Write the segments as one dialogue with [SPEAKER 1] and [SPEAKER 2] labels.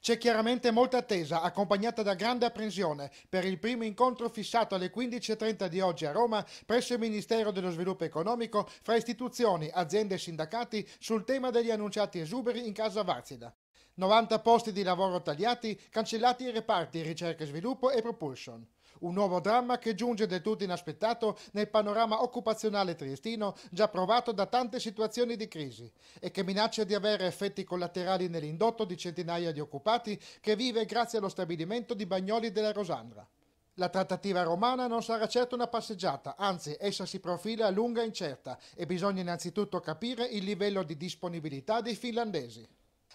[SPEAKER 1] C'è chiaramente molta attesa, accompagnata da grande apprensione, per il primo incontro fissato alle 15.30 di oggi a Roma presso il Ministero dello Sviluppo Economico fra istituzioni, aziende e sindacati sul tema degli annunciati esuberi in casa Varzida. 90 posti di lavoro tagliati, cancellati i reparti ricerca e sviluppo e propulsion. Un nuovo dramma che giunge del tutto inaspettato nel panorama occupazionale triestino già provato da tante situazioni di crisi e che minaccia di avere effetti collaterali nell'indotto di centinaia di occupati che vive grazie allo stabilimento di Bagnoli della Rosandra. La trattativa romana non sarà certo una passeggiata, anzi essa si profila lunga e incerta e bisogna innanzitutto capire il livello di disponibilità dei finlandesi.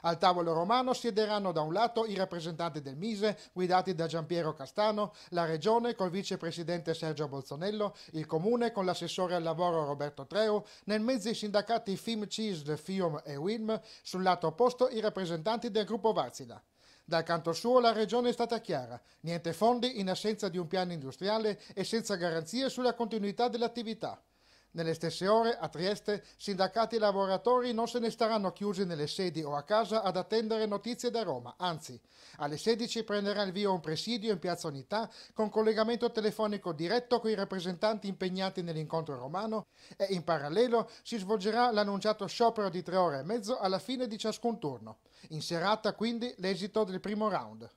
[SPEAKER 1] Al tavolo romano siederanno da un lato i rappresentanti del Mise, guidati da Giampiero Castano, la Regione col vicepresidente Sergio Bolzonello, il Comune con l'assessore al lavoro Roberto Treu, nel mezzo i sindacati FIM CISL, FIOM e WILM, sul lato opposto i rappresentanti del gruppo Varzila. Dal canto suo la regione è stata chiara, niente fondi in assenza di un piano industriale e senza garanzie sulla continuità dell'attività. Nelle stesse ore, a Trieste, sindacati e lavoratori non se ne staranno chiusi nelle sedi o a casa ad attendere notizie da Roma, anzi, alle 16 prenderà il via un presidio in Piazza Unità con collegamento telefonico diretto con i rappresentanti impegnati nell'incontro romano e in parallelo si svolgerà l'annunciato sciopero di tre ore e mezzo alla fine di ciascun turno. In serata, quindi, l'esito del primo round.